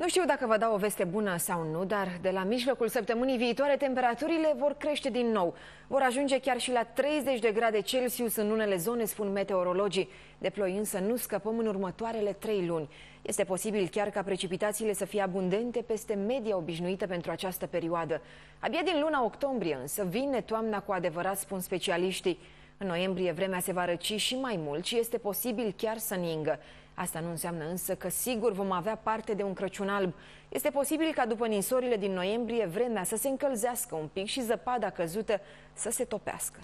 Nu știu dacă vă dau o veste bună sau nu, dar de la mijlocul săptămânii viitoare temperaturile vor crește din nou. Vor ajunge chiar și la 30 de grade Celsius în unele zone, spun meteorologii. De ploi însă nu scăpăm în următoarele trei luni. Este posibil chiar ca precipitațiile să fie abundente peste media obișnuită pentru această perioadă. Abia din luna octombrie însă vine toamna cu adevărat, spun specialiștii. În noiembrie vremea se va răci și mai mult și este posibil chiar să ningă. Asta nu înseamnă însă că sigur vom avea parte de un Crăciun alb. Este posibil ca după ninsorile din noiembrie vremea să se încălzească un pic și zăpada căzută să se topească.